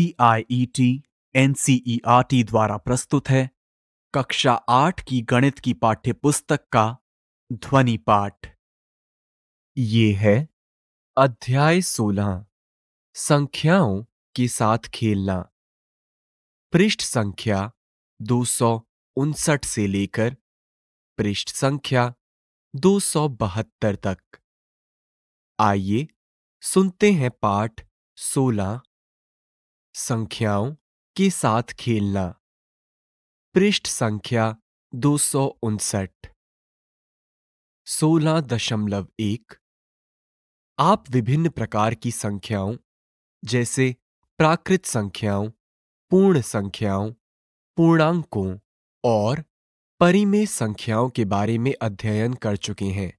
N R T द्वारा प्रस्तुत है कक्षा आठ की गणित की पाठ्य पुस्तक का ध्वनि पाठ ये है अध्याय सोलह संख्याओं के साथ खेलना पृष्ठ संख्या दो सौ उनसठ से लेकर पृष्ठ संख्या दो सौ बहत्तर तक आइए सुनते हैं पाठ सोलह संख्याओं के साथ खेलना पृष्ठ संख्या दो सौ उनसठ सोलह दशमलव एक आप विभिन्न प्रकार की संख्याओं जैसे प्राकृत संख्याओं पूर्ण संख्याओं पूर्णांकों और परिमेय संख्याओं के बारे में अध्ययन कर चुके हैं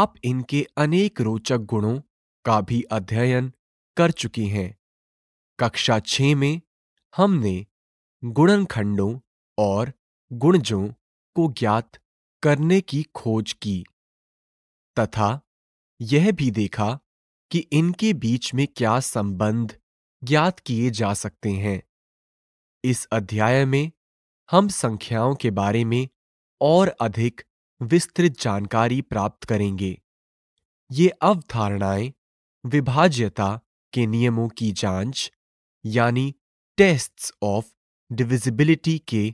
आप इनके अनेक रोचक गुणों का भी अध्ययन कर चुके हैं कक्षा छ में हमने गुणनखंडों और गुणजों को ज्ञात करने की खोज की तथा यह भी देखा कि इनके बीच में क्या संबंध ज्ञात किए जा सकते हैं इस अध्याय में हम संख्याओं के बारे में और अधिक विस्तृत जानकारी प्राप्त करेंगे ये अवधारणाएं विभाज्यता के नियमों की जांच यानी टेस्ट्स ऑफ डिविजिबिलिटी के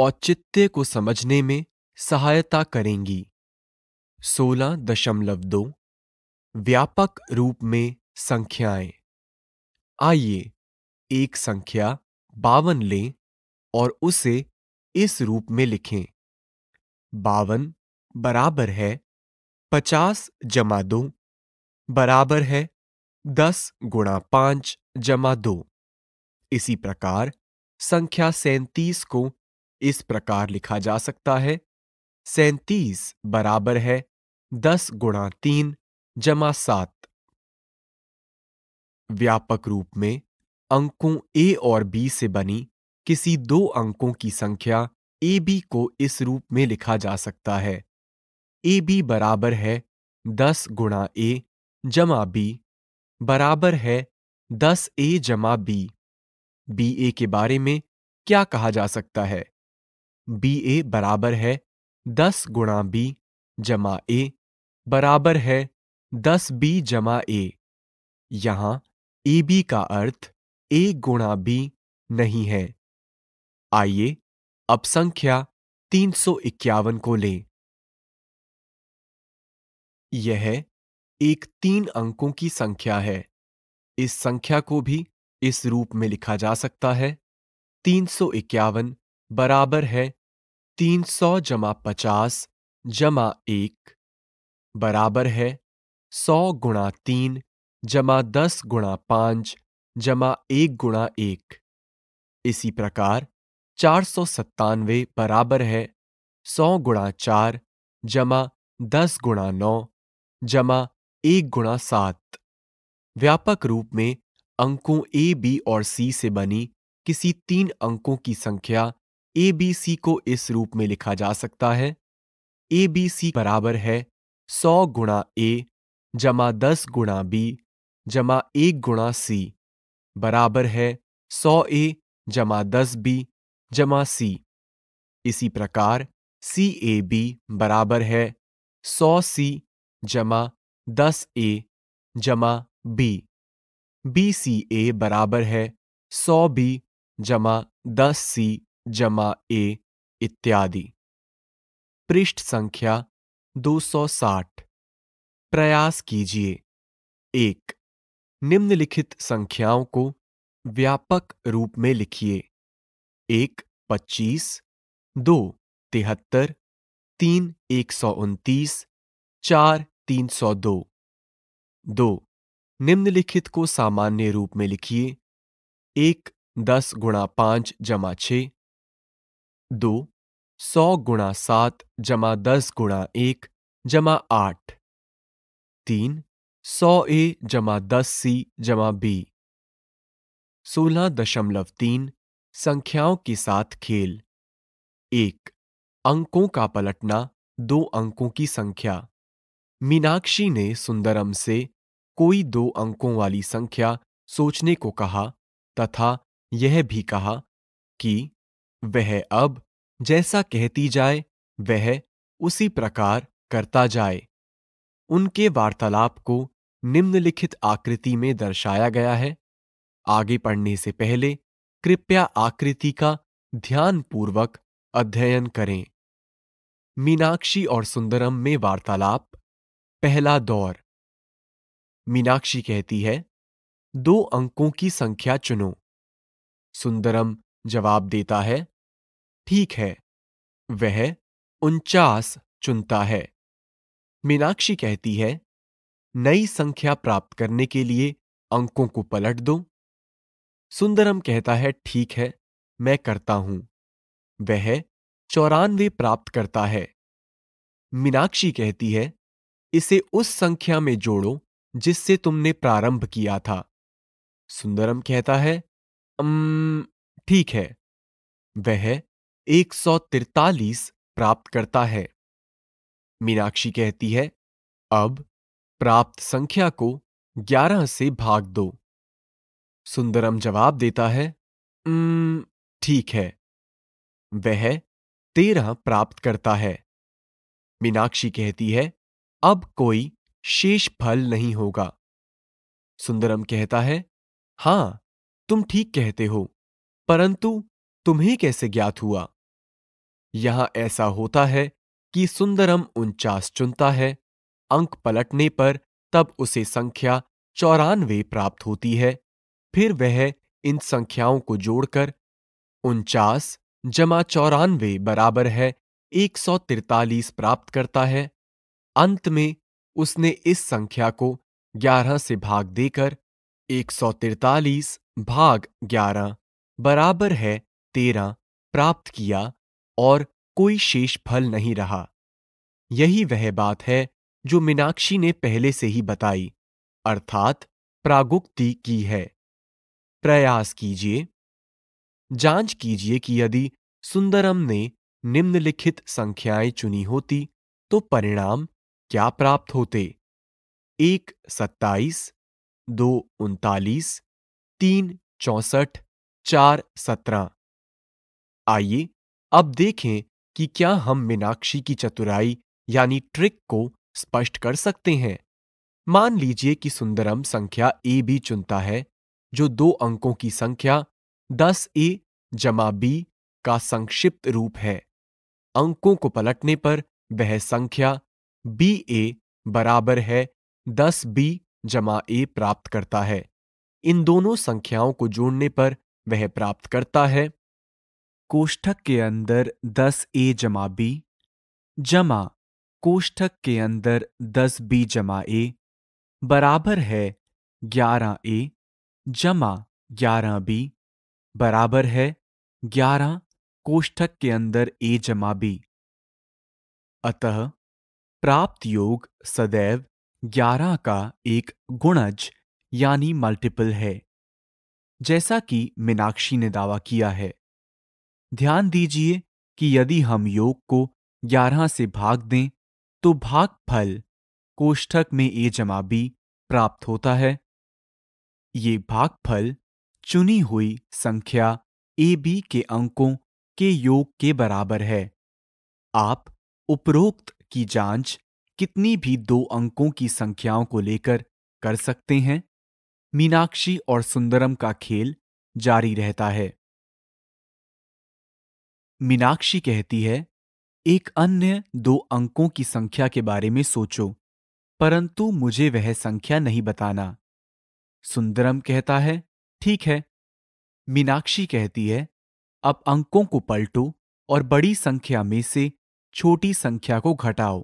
औचित्य को समझने में सहायता करेंगी सोलह दशमलव दो व्यापक रूप में संख्याएं आइए एक संख्या बावन लें और उसे इस रूप में लिखें बावन बराबर है पचास जमा दो बराबर है दस गुणा पांच जमा दो इसी प्रकार संख्या सैंतीस को इस प्रकार लिखा जा सकता है सैंतीस बराबर है दस गुणा तीन जमा सात व्यापक रूप में अंकों ए और बी से बनी किसी दो अंकों की संख्या ए बी को इस रूप में लिखा जा सकता है ए बी बराबर है दस गुणा ए जमा बी बराबर है दस ए जमा बी बी ए के बारे में क्या कहा जा सकता है बी ए बराबर है दस गुणा बी जमा ए बराबर है दस बी जमा ए यहां ए बी का अर्थ ए गुणा बी नहीं है आइए अब संख्या तीन सौ इक्यावन को लें यह एक तीन अंकों की संख्या है इस संख्या को भी इस रूप में लिखा जा सकता है तीन सौ इक्यावन बराबर है तीन सौ जमा पचास जमा एक बराबर है सौ गुणा तीन जमा दस गुणा पांच जमा एक गुणा एक इसी प्रकार चार सौ सत्तानवे बराबर है सौ गुणा चार जमा दस गुणा नौ जमा एक गुणा सात व्यापक रूप में अंकों ए बी और सी से बनी किसी तीन अंकों की संख्या ए बी सी को इस रूप में लिखा जा सकता है ए बी सी बराबर है सौ गुणा ए जमा दस गुणा बी जमा एक गुणा सी बराबर है सौ ए जमा दस बी जमा सी इसी प्रकार सी ए बी बराबर है सौ सी जमा दस ए जमा बी बी सी ए बराबर है सौ बी जमा दस सी जमा ए इत्यादि पृष्ठ संख्या 260 प्रयास कीजिए एक निम्नलिखित संख्याओं को व्यापक रूप में लिखिए एक पच्चीस दो तिहत्तर तीन एक सौ उनतीस चार तीन सौ दो दो निम्नलिखित को सामान्य रूप में लिखिए एक दस गुणा पांच जमा छ दो सौ गुणा सात जमा दस गुणा एक जमा आठ तीन सौ ए जमा दस सी जमा बी सोलह दशमलव तीन संख्याओं के साथ खेल एक अंकों का पलटना दो अंकों की संख्या मीनाक्षी ने सुंदरम से कोई दो अंकों वाली संख्या सोचने को कहा तथा यह भी कहा कि वह अब जैसा कहती जाए वह उसी प्रकार करता जाए उनके वार्तालाप को निम्नलिखित आकृति में दर्शाया गया है आगे पढ़ने से पहले कृपया आकृति का ध्यानपूर्वक अध्ययन करें मीनाक्षी और सुंदरम में वार्तालाप पहला दौर मीनाक्षी कहती है दो अंकों की संख्या चुनो सुंदरम जवाब देता है ठीक है वह उनचास चुनता है मीनाक्षी कहती है नई संख्या प्राप्त करने के लिए अंकों को पलट दो सुंदरम कहता है ठीक है मैं करता हूं वह चौरानवे प्राप्त करता है मीनाक्षी कहती है इसे उस संख्या में जोड़ो जिससे तुमने प्रारंभ किया था सुंदरम कहता है ठीक है वह एक सौ तिरतालीस प्राप्त करता है मीनाक्षी कहती है अब प्राप्त संख्या को ग्यारह से भाग दो सुंदरम जवाब देता है ठीक है वह तेरह प्राप्त करता है मीनाक्षी कहती है अब कोई शेष फल नहीं होगा सुंदरम कहता है हां तुम ठीक कहते हो परंतु तुम्हें कैसे ज्ञात हुआ यहां ऐसा होता है कि सुंदरम उनचास चुनता है अंक पलटने पर तब उसे संख्या चौरानवे प्राप्त होती है फिर वह इन संख्याओं को जोड़कर उनचास जमा चौरानवे बराबर है एक सौ तिरतालीस प्राप्त करता है अंत में उसने इस संख्या को ग्यारह से भाग देकर एक सौ तिरतालीस भाग ग्यारह बराबर है तेरह प्राप्त किया और कोई शेष फल नहीं रहा यही वह बात है जो मीनाक्षी ने पहले से ही बताई अर्थात प्रागुक्ति की है प्रयास कीजिए जांच कीजिए कि यदि सुंदरम ने निम्नलिखित संख्याएं चुनी होती तो परिणाम क्या प्राप्त होते एक सत्ताईस दो उनतालीस तीन चौसठ चार सत्रह आइए अब देखें कि क्या हम मीनाक्षी की चतुराई यानी ट्रिक को स्पष्ट कर सकते हैं मान लीजिए कि सुंदरम संख्या ए बी चुनता है जो दो अंकों की संख्या दस ए जमा बी का संक्षिप्त रूप है अंकों को पलटने पर वह संख्या बी ए बराबर है दस बी जमा ए प्राप्त करता है इन दोनों संख्याओं को जोड़ने पर वह प्राप्त करता है कोष्ठक के अंदर दस ए जमा बी जमा कोष्ठक के अंदर दस बी जमा ए बराबर है ग्यारह ए जमा ग्यारह बी बराबर है ग्यारह कोष्ठक के अंदर ए जमा बी अतः प्राप्त योग सदैव ग्यारह का एक गुणज यानी मल्टीपल है जैसा कि मीनाक्षी ने दावा किया है ध्यान दीजिए कि यदि हम योग को ग्यारह से भाग दें तो भागफल कोष्ठक में ए जमा बी प्राप्त होता है ये भागफल चुनी हुई संख्या ए बी के अंकों के योग के बराबर है आप उपरोक्त की जांच कितनी भी दो अंकों की संख्याओं को लेकर कर सकते हैं मीनाक्षी और सुंदरम का खेल जारी रहता है मीनाक्षी कहती है एक अन्य दो अंकों की संख्या के बारे में सोचो परंतु मुझे वह संख्या नहीं बताना सुंदरम कहता है ठीक है मीनाक्षी कहती है अब अंकों को पलटो और बड़ी संख्या में से छोटी संख्या को घटाओ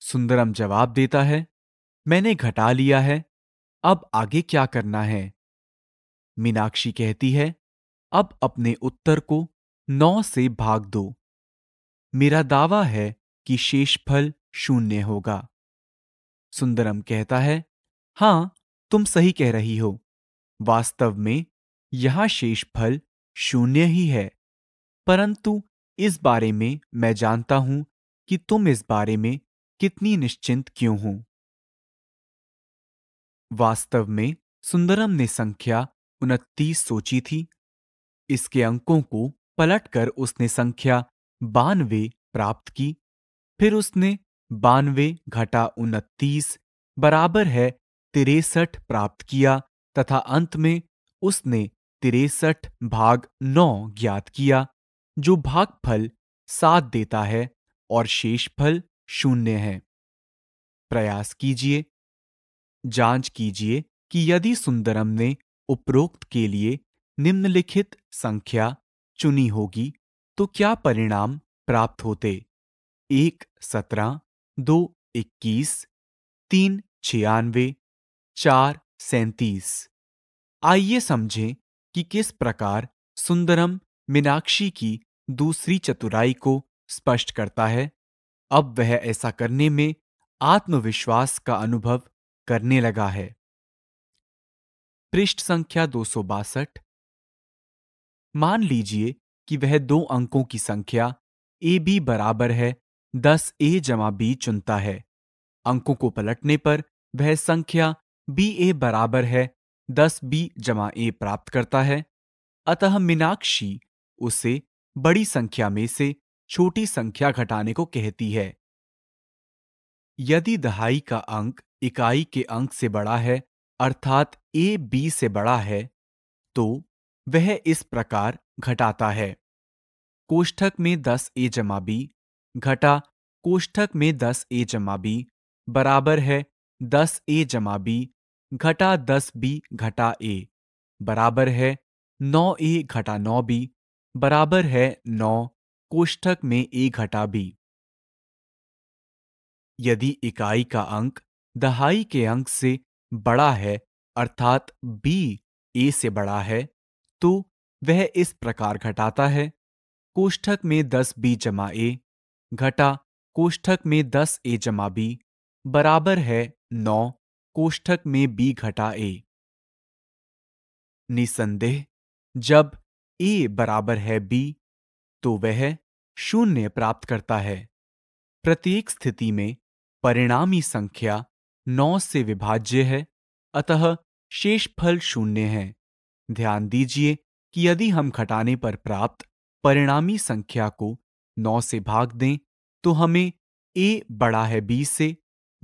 सुंदरम जवाब देता है मैंने घटा लिया है अब आगे क्या करना है मीनाक्षी कहती है अब अपने उत्तर को नौ से भाग दो मेरा दावा है कि शेषफल शून्य होगा सुंदरम कहता है हां तुम सही कह रही हो वास्तव में यहां शेषफल शून्य ही है परंतु इस बारे में मैं जानता हूं कि तुम इस बारे में कितनी निश्चिंत क्यों हो वास्तव में सुंदरम ने संख्या उनतीस सोची थी इसके अंकों को पलटकर उसने संख्या बानवे प्राप्त की फिर उसने बानवे घटा उनतीस बराबर है तिरसठ प्राप्त किया तथा अंत में उसने तिरसठ भाग नौ ज्ञात किया जो भागफल सात देता है और शेष फल शून्य है प्रयास कीजिए जांच कीजिए कि यदि सुंदरम ने उपरोक्त के लिए निम्नलिखित संख्या चुनी होगी तो क्या परिणाम प्राप्त होते एक सत्रह दो इक्कीस तीन छियानवे चार सैंतीस आइए समझें कि किस प्रकार सुंदरम मीनाक्षी की दूसरी चतुराई को स्पष्ट करता है अब वह ऐसा करने में आत्मविश्वास का अनुभव करने लगा है पृष्ठ संख्या दो मान लीजिए कि वह दो अंकों की संख्या ए बी बराबर है दस ए जमा बी चुनता है अंकों को पलटने पर वह संख्या बी ए बराबर है दस बी जमा ए प्राप्त करता है अतः मीनाक्षी उसे बड़ी संख्या में से छोटी संख्या घटाने को कहती है यदि दहाई का अंक इकाई के अंक से बड़ा है अर्थात ए बी से बड़ा है तो वह इस प्रकार घटाता है कोष्ठक में दस ए जमा बी घटा कोष्ठक में दस ए जमा बी बराबर है दस ए जमा बी घटा दस बी घटा ए बराबर है नौ ए घटा नौ बी बराबर है नौ कोष्ठक में ए घटा बी यदि इकाई का अंक दहाई के अंक से बड़ा है अर्थात बी ए से बड़ा है तो वह इस प्रकार घटाता है कोष्ठक में दस बी जमा ए घटा कोष्ठक में दस ए जमा बी बराबर है नौ कोष्ठक में बी घटा ए निसंदेह जब ए बराबर है बी तो वह शून्य प्राप्त करता है प्रत्येक स्थिति में परिणामी संख्या नौ से विभाज्य है अतः शेष फल शून्य है ध्यान दीजिए कि यदि हम घटाने पर प्राप्त परिणामी संख्या को नौ से भाग दें तो हमें ए बड़ा है बी से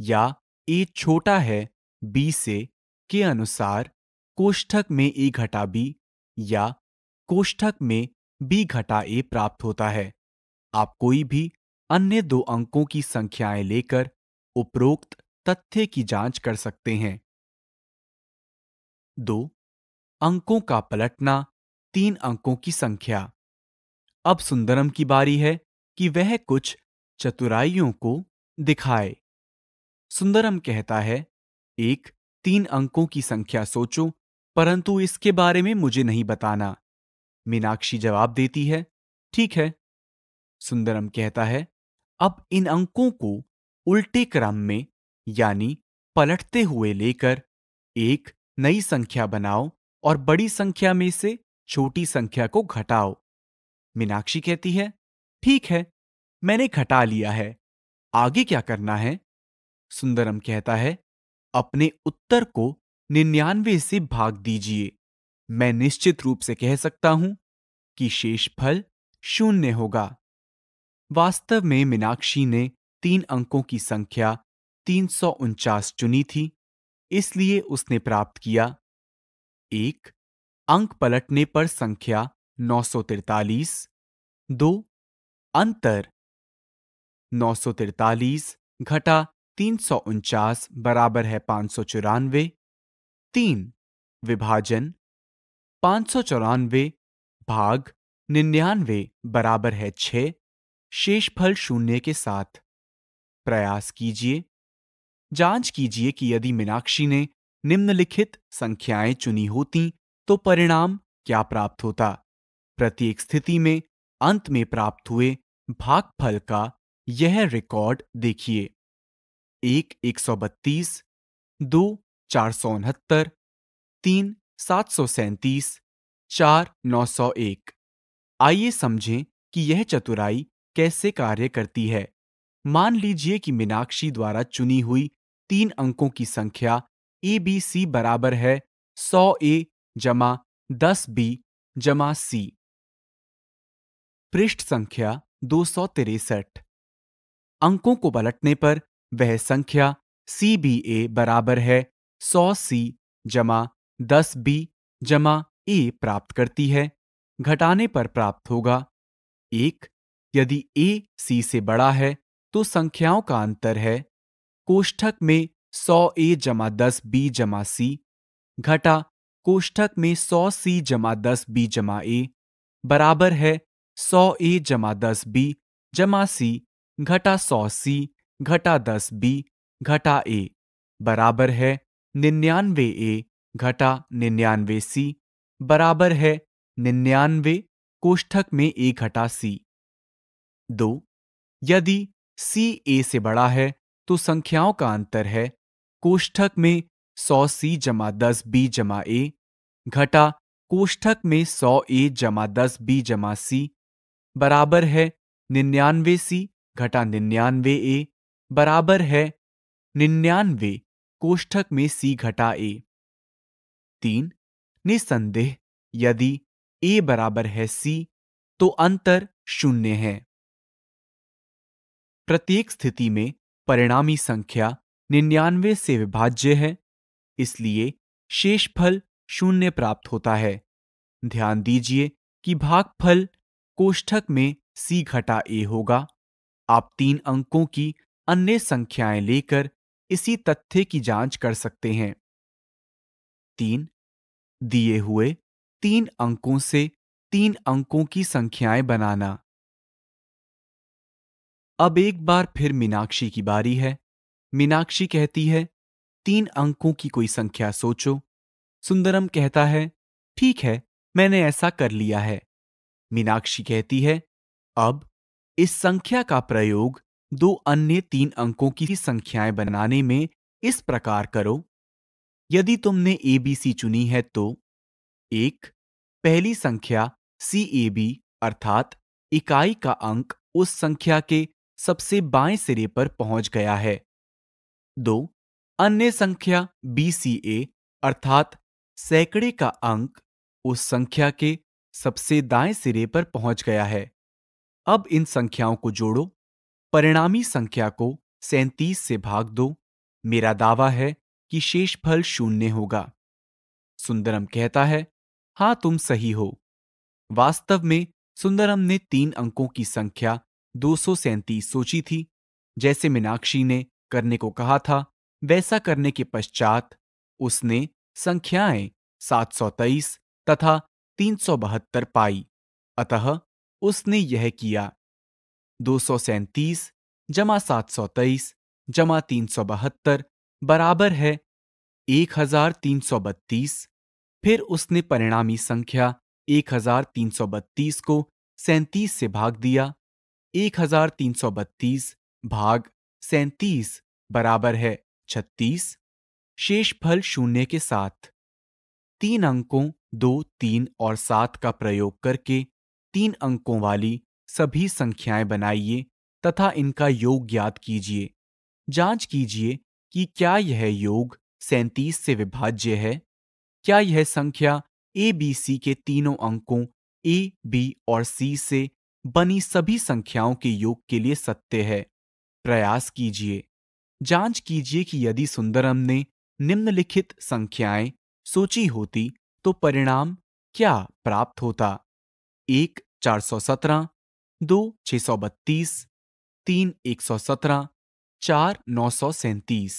या ए छोटा है बी से के अनुसार कोष्ठक में ए घटा बी या कोष्ठक में बी घटा ए प्राप्त होता है आप कोई भी अन्य दो अंकों की संख्याएं लेकर उपरोक्त तथ्य की जांच कर सकते हैं दो अंकों का पलटना तीन अंकों की संख्या अब सुंदरम की बारी है कि वह कुछ चतुराइयों को दिखाए सुंदरम कहता है एक तीन अंकों की संख्या सोचो परंतु इसके बारे में मुझे नहीं बताना मीनाक्षी जवाब देती है ठीक है सुंदरम कहता है अब इन अंकों को उल्टे क्रम में यानी पलटते हुए लेकर एक नई संख्या बनाओ और बड़ी संख्या में से छोटी संख्या को घटाओ मीनाक्षी कहती है ठीक है मैंने घटा लिया है आगे क्या करना है सुंदरम कहता है अपने उत्तर को निन्यानवे से भाग दीजिए मैं निश्चित रूप से कह सकता हूं कि शेष फल शून्य होगा वास्तव में मीनाक्षी ने तीन अंकों की संख्या तीन चुनी थी इसलिए उसने प्राप्त किया एक अंक पलटने पर संख्या नौ सौ तिरतालीस दो अंतर नौ सौ तिरतालीस घटा तीन सौ उनचास बराबर है पांच सौ चौरानवे तीन विभाजन पांच सौ चौरानवे भाग निन्यानवे बराबर है छ शेषफल शून्य के साथ प्रयास कीजिए जांच कीजिए कि यदि मीनाक्षी ने निम्नलिखित संख्याएं चुनी होती तो परिणाम क्या प्राप्त होता प्रत्येक स्थिति में अंत में प्राप्त हुए भागफल का यह रिकॉर्ड देखिए एक एक सौ बत्तीस दो चार सौ उनहत्तर तीन सात सौ सैंतीस चार नौ सौ एक आइए समझें कि यह चतुराई कैसे कार्य करती है मान लीजिए कि मीनाक्षी द्वारा चुनी हुई तीन अंकों की संख्या ए बी सी बराबर है सौ ए जमा दस बी जमा सी पृष्ठ संख्या दो सौ तिरसठ अंकों को पलटने पर वह संख्या सी बी ए बराबर है सौ सी जमा दस बी जमा ए प्राप्त करती है घटाने पर प्राप्त होगा एक यदि ए सी से बड़ा है तो संख्याओं का अंतर है कोष्ठक में सौ ए जमा दस बी जमा सी घटा कोष्ठक में सौ सी जमा दस बी जमा ए बराबर है सौ ए जमा दस बी जमा सी घटा सौ सी घटा दस बी घटा ए बराबर है निन्यानवे ए घटा निन्यानवे सी बराबर है निन्यानवे कोष्ठक में ए घटा सी दो यदि सी ए से बड़ा है तो संख्याओं का अंतर है कोष्ठक में सौ सी जमा दस बी जमा ए घटा कोष्ठक में सौ ए जमा दस बी जमा सी बराबर है निन्यानवे सी घटा निन्यानवे ए बराबर है निन्यानवे कोष्ठक में सी घटा ए तीन निसंदेह यदि ए बराबर है सी तो अंतर शून्य है प्रत्येक स्थिति में परिणामी संख्या निन्यानवे से विभाज्य है इसलिए शेषफल शून्य प्राप्त होता है ध्यान दीजिए कि भागफल कोष्ठक में सी घटा ए होगा आप तीन अंकों की अन्य संख्याएं लेकर इसी तथ्य की जांच कर सकते हैं तीन दिए हुए तीन अंकों से तीन अंकों की संख्याएं बनाना अब एक बार फिर मीनाक्षी की बारी है मीनाक्षी कहती है तीन अंकों की कोई संख्या सोचो सुंदरम कहता है ठीक है मैंने ऐसा कर लिया है मीनाक्षी कहती है अब इस संख्या का प्रयोग दो अन्य तीन अंकों की संख्याएं बनाने में इस प्रकार करो यदि तुमने एबीसी चुनी है तो एक पहली संख्या सी ए बी अर्थात इकाई का अंक उस संख्या के सबसे बाएं सिरे पर पहुंच गया है दो अन्य संख्या बी सी ए अर्थात सैकड़े का अंक उस संख्या के सबसे दाएं सिरे पर पहुंच गया है अब इन संख्याओं को जोड़ो परिणामी संख्या को सैंतीस से भाग दो मेरा दावा है कि शेष फल शून्य होगा सुंदरम कहता है हाँ तुम सही हो वास्तव में सुंदरम ने तीन अंकों की संख्या दो सोची थी जैसे मीनाक्षी ने करने को कहा था वैसा करने के पश्चात उसने संख्याएं 723 तथा तीन पाई अतः उसने यह किया दो सौ सैंतीस जमा सात सौ तेईस जमा तीन सौ बहत्तर बराबर है एक हजार तीन सौ बत्तीस फिर उसने परिणामी संख्या एक हजार तीन सौ बत्तीस को सैंतीस से भाग दिया एक हजार तीन सौ बत्तीस भाग सैतीस बराबर है छत्तीस शेष फल शून्य के साथ तीन अंकों दो तीन और सात का प्रयोग करके तीन अंकों वाली सभी संख्याएं बनाइए तथा इनका योग ज्ञात कीजिए जांच कीजिए कि क्या यह योग सैंतीस से विभाज्य है क्या यह संख्या ए बी सी के तीनों अंकों ए बी और सी से बनी सभी संख्याओं के योग के लिए सत्य है प्रयास कीजिए जांच कीजिए कि यदि सुंदरम ने निम्नलिखित संख्याएं सोची होती तो परिणाम क्या प्राप्त होता एक चार सौ सत्रह दो छ सौ बत्तीस तीन एक सौ सत्रह चार नौ सौ सैंतीस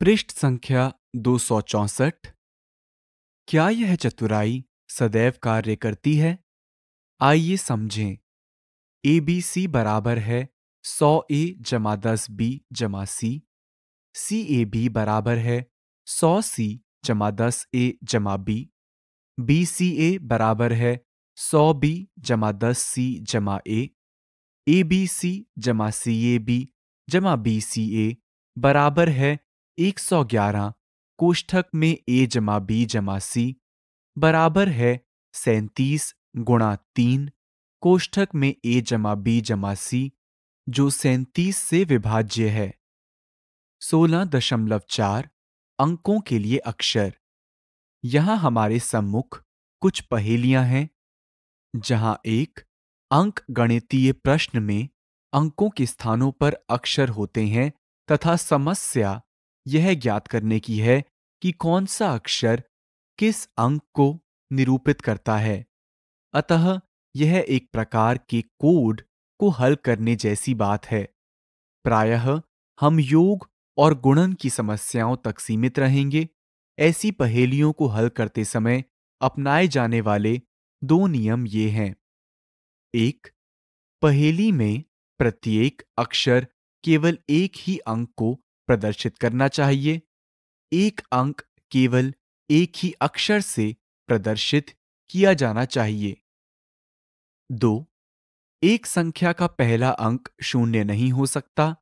पृष्ठ संख्या दो सौ चौसठ क्या यह चतुराई सदैव कार्य करती है आइए समझें ए बी सी बराबर है सौ ए जमा दस बी जमा सी सी ए बी बराबर है सौ सी जमा दस ए जमा बी बी सी ए बराबर है सौ बी जमा दस सी जमा ए ए बी सी जमा सी ए बी जमा बी सी ए बराबर है 111 कोष्ठक में ए जमा बी जमा सी बराबर है सैंतीस गुणा तीन कोष्ठक में ए जमा बी जमा सी जो सैंतीस से विभाज्य है सोलह दशमलव चार अंकों के लिए अक्षर यहां हमारे सम्मुख कुछ पहेलियां हैं जहां एक अंक गणितीय प्रश्न में अंकों के स्थानों पर अक्षर होते हैं तथा समस्या यह ज्ञात करने की है कि कौन सा अक्षर किस अंक को निरूपित करता है अतः यह एक प्रकार के कोड को हल करने जैसी बात है प्रायः हम योग और गुणन की समस्याओं तक सीमित रहेंगे ऐसी पहेलियों को हल करते समय अपनाए जाने वाले दो नियम ये हैं एक पहेली में प्रत्येक अक्षर केवल एक ही अंक को प्रदर्शित करना चाहिए एक अंक केवल एक ही अक्षर से प्रदर्शित किया जाना चाहिए दो एक संख्या का पहला अंक शून्य नहीं हो सकता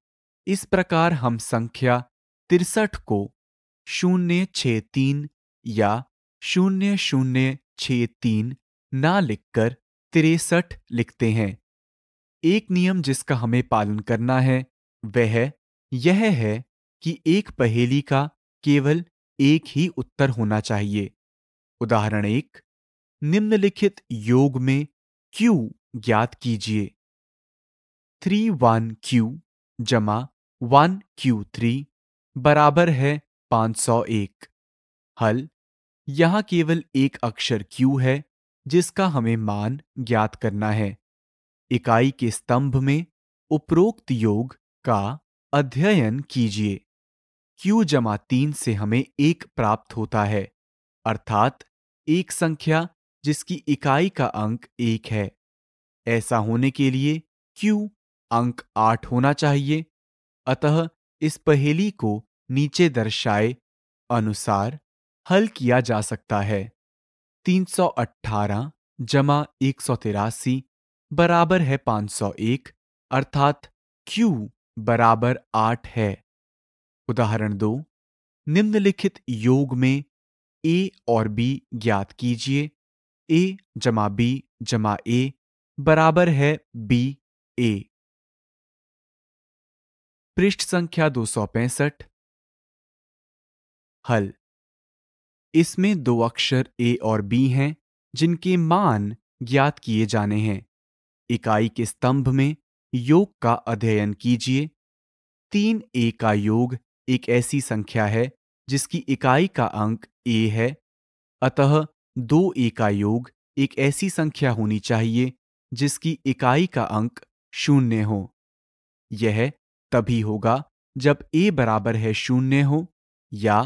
इस प्रकार हम संख्या तिरसठ को शून्य छ तीन या शून्य शून्य छ तीन ना लिखकर तिरसठ लिखते हैं एक नियम जिसका हमें पालन करना है वह यह है कि एक पहेली का केवल एक ही उत्तर होना चाहिए उदाहरण एक निम्नलिखित योग में क्यू ज्ञात कीजिए थ्री वन क्यू जमा वन क्यू थ्री बराबर है पांच सौ एक हल यहाँ केवल एक अक्षर क्यू है जिसका हमें मान ज्ञात करना है इकाई के स्तंभ में उपरोक्त योग का अध्ययन कीजिए क्यू जमा तीन से हमें एक प्राप्त होता है अर्थात एक संख्या जिसकी इकाई का अंक एक है ऐसा होने के लिए क्यू अंक आठ होना चाहिए अतः इस पहेली को नीचे दर्शाए अनुसार हल किया जा सकता है तीन सौ अट्ठारह जमा एक सौ तिरासी बराबर है 501 अर्थात Q बराबर 8 है उदाहरण दो निम्नलिखित योग में ए और बी ज्ञात कीजिए ए जमा बी जमा ए बराबर है बी ए पृष्ठ संख्या दो हल इसमें दो अक्षर ए और बी हैं जिनके मान ज्ञात किए जाने हैं इकाई के स्तंभ में योग का अध्ययन कीजिए तीन ए का योग एक ऐसी संख्या है जिसकी इकाई का अंक ए है अतः दो ए का योग एक ऐसी संख्या होनी चाहिए जिसकी इकाई का अंक शून्य हो यह तभी होगा जब ए बराबर है शून्य हो या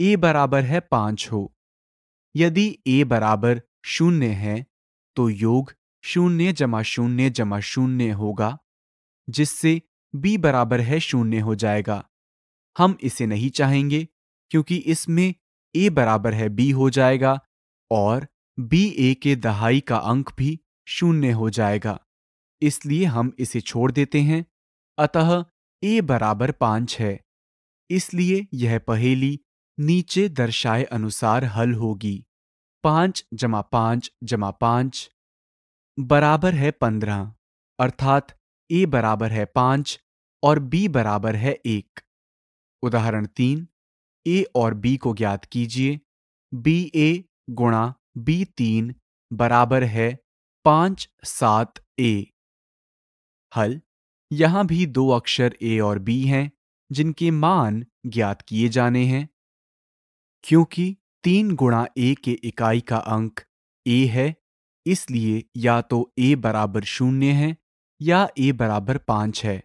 ए बराबर है पांच हो यदि ए बराबर शून्य है तो योग शून्य जमा शून्य जमा शून्य होगा जिससे b बराबर है शून्य हो जाएगा हम इसे नहीं चाहेंगे क्योंकि इसमें a बराबर है b हो जाएगा और b a के दहाई का अंक भी शून्य हो जाएगा इसलिए हम इसे छोड़ देते हैं अतः a बराबर पांच है इसलिए यह पहेली नीचे दर्शाए अनुसार हल होगी पांच जमा पांच जमा पांच बराबर है पंद्रह अर्थात ए बराबर है पांच और बी बराबर है एक उदाहरण तीन ए और बी को ज्ञात कीजिए बी ए गुणा बी तीन बराबर है पांच सात ए हल यहां भी दो अक्षर ए और बी हैं जिनके मान ज्ञात किए जाने हैं क्योंकि तीन गुणा ए के इकाई का अंक ए है इसलिए या तो a बराबर शून्य है या a बराबर पांच है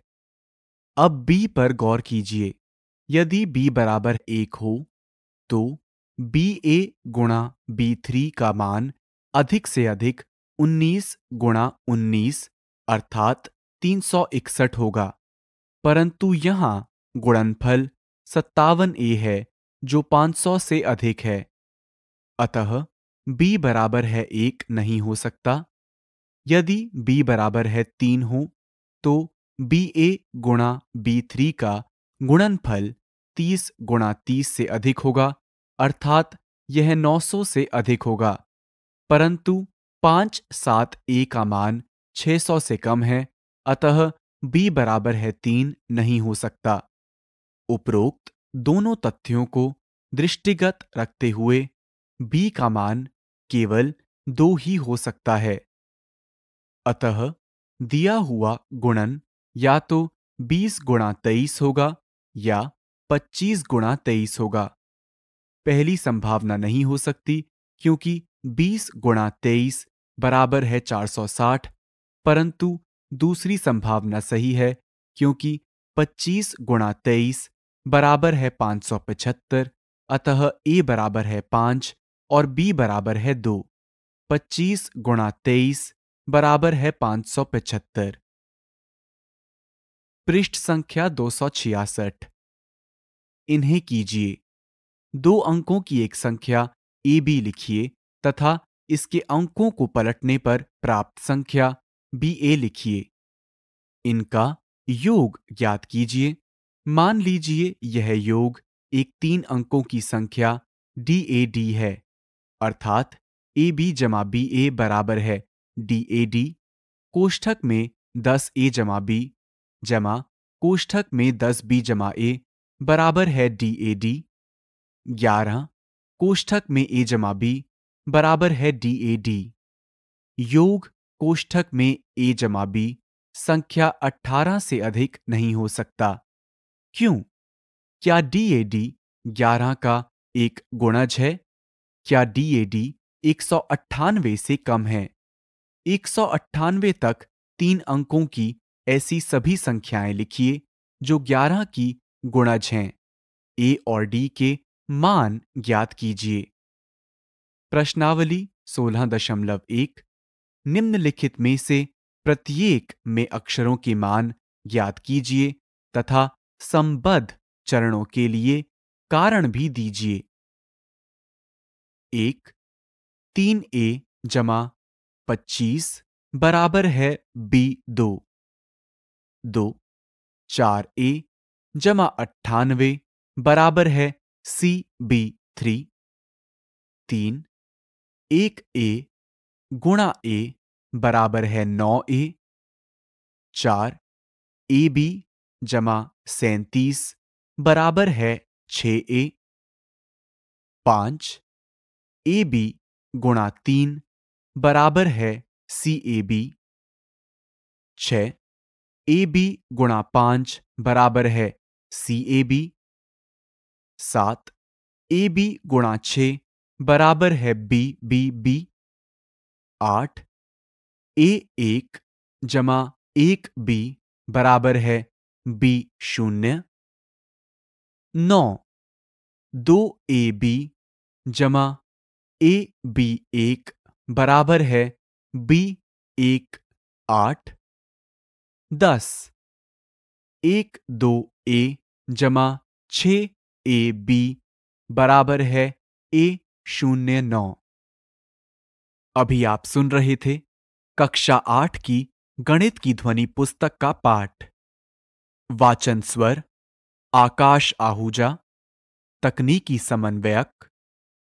अब b पर गौर कीजिए यदि b बराबर एक हो तो बी ए गुणा बी थ्री का मान अधिक से अधिक 19 गुणा उन्नीस अर्थात 361 होगा परंतु यहाँ गुणनफल सत्तावन ए है जो 500 से अधिक है अतः b बराबर है एक नहीं हो सकता यदि b बराबर है तीन हो तो बी ए गुणा बी थ्री का गुणनफल तीस गुणा तीस से अधिक होगा अर्थात यह 900 से अधिक होगा परंतु पांच सात ए का मान 600 से कम है अतः b बराबर है तीन नहीं हो सकता उपरोक्त दोनों तथ्यों को दृष्टिगत रखते हुए b का मान केवल दो ही हो सकता है अतः दिया हुआ गुणन या तो 20 गुणा तेईस होगा या 25 गुणा तेईस होगा पहली संभावना नहीं हो सकती क्योंकि 20 गुणा तेईस बराबर है 460 परंतु दूसरी संभावना सही है क्योंकि 25 गुणा तेईस बराबर है 575 अतः ए बराबर है पांच और b बराबर है दो पच्चीस गुणा तेईस बराबर है पांच सौ पचहत्तर पृष्ठ संख्या दो सौ छियासठ इन्हें कीजिए दो अंकों की एक संख्या ए बी लिखिए तथा इसके अंकों को पलटने पर प्राप्त संख्या बी ए लिखिए इनका योग ज्ञात कीजिए मान लीजिए यह योग एक तीन अंकों की संख्या डी ए डी है अर्थात ए बी जमा बी ए बराबर है डी ए डी कोष्ठक में दस ए जमा बी जमा कोष्ठक में दस बी जमा ए बराबर है डी ए डी ग्यारह कोष्ठक में ए जमा बी बराबर है डी ए डी योग कोष्ठक में ए जमा बी संख्या अठारह से अधिक नहीं हो सकता क्यों क्या डी ए डी ग्यारह का एक गुणज है क्या डीएडी एक सौ अट्ठानवे से कम है एक सौ अट्ठानवे तक तीन अंकों की ऐसी सभी संख्याएं लिखिए जो ग्यारह की गुणज हैं ए और डी के मान ज्ञात कीजिए प्रश्नावली सोलह दशमलव एक निम्नलिखित में से प्रत्येक में अक्षरों के मान ज्ञात कीजिए तथा संबद्ध चरणों के लिए कारण भी दीजिए एक तीन ए जमा पच्चीस बराबर है बी दो दो चार ए जमा अट्ठानवे बराबर है सी बी थ्री तीन एक ए गुणा ए बराबर है नौ ए चार ए बी जमा सैतीस बराबर है छ ए पांच ए बी गुणा तीन बराबर है सी ए बी छ ए बी गुणा पांच बराबर है सी ए बी सात ए बी गुणा छ बराबर है बी बी बी आठ ए एक जमा एक बी बराबर है बी शून्य नौ दो ए बी जमा ए बी एक बराबर है बी एक आठ दस एक दो ए जमा छ ए बी बराबर है ए शून्य नौ अभी आप सुन रहे थे कक्षा आठ की गणित की ध्वनि पुस्तक का पाठ वाचन स्वर आकाश आहूजा तकनीकी समन्वयक